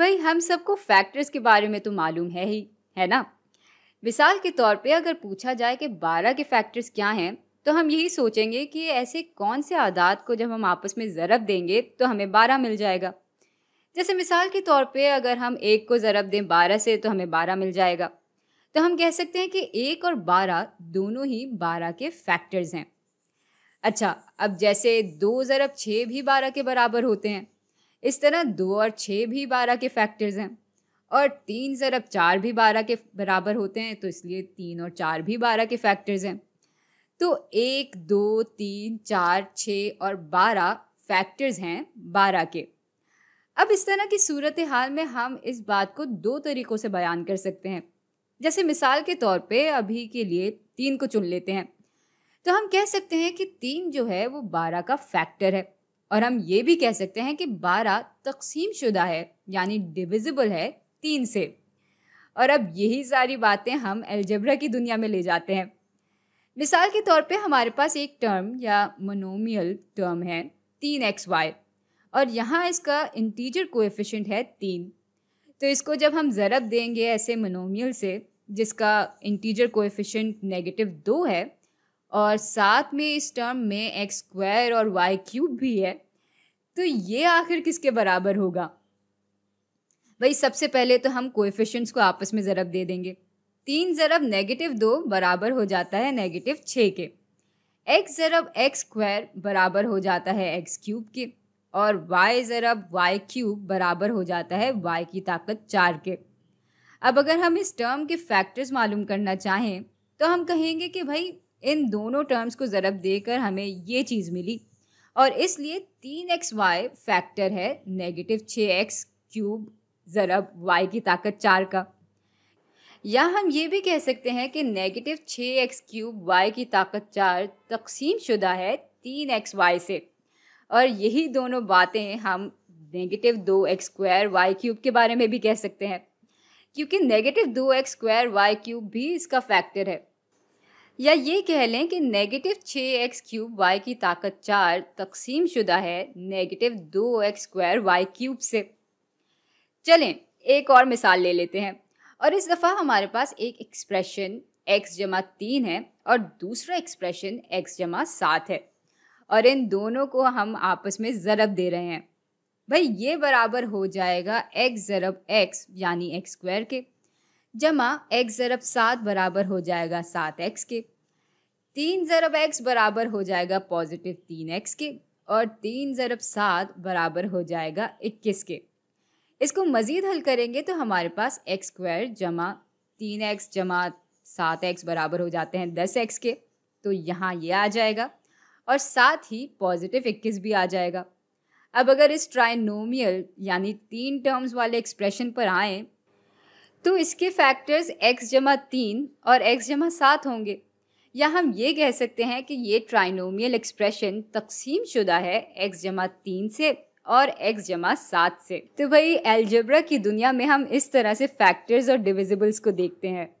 भाई हम सबको फैक्टर्स के बारे में तो मालूम है ही है ना मिसाल के तौर पे अगर पूछा जाए कि बारह के फैक्टर्स क्या हैं तो हम यही सोचेंगे कि ऐसे कौन से आदात को जब हम आपस में ज़रब देंगे तो हमें बारह मिल जाएगा जैसे मिसाल के तौर पे अगर हम एक को ज़रब दें बारह से तो हमें बारह मिल जाएगा तो हम कह सकते हैं कि एक और बारह दोनों ही बारह के फैक्टर्स हैं अच्छा अब जैसे दो ज़रब छः भी बारह के बराबर होते हैं इस तरह दो और छः भी बारह के फैक्टर्स हैं और तीन ज़रब चार भी बारह के बराबर होते हैं तो इसलिए तीन और चार भी बारह के फैक्टर्स हैं तो एक दो तीन चार छः और बारह फैक्टर्स हैं बारह के अब इस तरह की सूरत हाल में हम इस बात को दो तरीक़ों से बयान कर सकते हैं जैसे मिसाल के तौर पे अभी के लिए तीन को चुन लेते हैं तो हम कह सकते हैं कि तीन जो है वो बारह का फैक्टर है और हम ये भी कह सकते हैं कि बारह तकसीम शुदा है यानी डिविजिबल है तीन से और अब यही सारी बातें हम एलजबरा की दुनिया में ले जाते हैं मिसाल के तौर पे हमारे पास एक टर्म या मोनोमियल टर्म है तीन एक्स वाई और यहाँ इसका इंटीजर कोएफिशिएंट है तीन तो इसको जब हम ज़रब देंगे ऐसे मोनोमियल से जिसका इंटीजर कोएफिशिएंट नेगेटिव दो है और साथ में इस टर्म में एक्स स्क्वायर और वाई क्यूब भी है तो ये आखिर किसके बराबर होगा भाई सबसे पहले तो हम कोएफिशिएंट्स को आपस में ज़रब दे देंगे तीन ज़रब नेगेटिव दो बराबर हो जाता है नेगेटिव छः के एक्स ज़रब एक्स स्क्वायर बराबर हो जाता है एक्स क्यूब के और वाई ज़रब वाई क्यूब बराबर हो जाता है वाई की ताकत चार के अब अगर हम इस टर्म के फैक्टर्स मालूम करना चाहें तो हम कहेंगे कि भाई इन दोनों टर्म्स को ज़रब देकर हमें ये चीज़ मिली और इसलिए तीन एक्स वाई फैक्टर है नेगेटिव छः एक्स क्यूब ज़रब वाई की ताकत चार का या हम ये भी कह सकते हैं कि नेगेटिव छः एक्स क्यूब वाई की ताकत चार तकसीम शुदा है तीन एक्स वाई से और यही दोनों बातें हम नेगेटिव दो एक्स स्क्वायर वाई क्यूब के बारे में भी कह सकते हैं क्योंकि नेगेटिव दो एक्स स्क्वायर वाई क्यूब भी इसका फैक्टर है या ये कह लें कि नेगेटिव छः एक्स क्यूब वाई की ताकत चार तकसीम शुदा है नेगेटिव दो एक्स स्क्वायर वाई क्यूब से चलें एक और मिसाल ले लेते हैं और इस दफ़ा हमारे पास एक एक्सप्रेशन x जमा तीन है और दूसरा एक्सप्रेशन x जमा सात है और इन दोनों को हम आपस में ज़रब दे रहे हैं भाई ये बराबर हो जाएगा एक्स ज़रब एक्स यानी एक्स स्क्वायर के जमा एक्स ज़रब सात बराबर हो जाएगा सात एक्स के तीन ज़रब एक्स बराबर हो जाएगा पॉजिटिव तीन एक्स के और तीन ज़रब सात बराबर हो जाएगा इक्कीस के इसको मज़ीद हल करेंगे तो हमारे पास एक्स स्क्वायर जमा तीन एक्स जमा सात एक्स बराबर हो जाते हैं दस एक्स के तो यहाँ ये आ जाएगा और साथ ही पॉजिटिव इक्कीस भी आ जाएगा अब अगर इस ट्राइनोमियल यानी तीन टर्म्स वाले एक्सप्रेशन पर आएँ तो इसके फैक्टर्स x जमा तीन और x जमा सात होंगे या हम ये कह सकते हैं कि ये ट्राइनोमियल एक्सप्रेशन तकसीम शुदा है x जमा तीन से और x जमा सात से तो भाई एल्जब्रा की दुनिया में हम इस तरह से फैक्टर्स और डिविजिबल्स को देखते हैं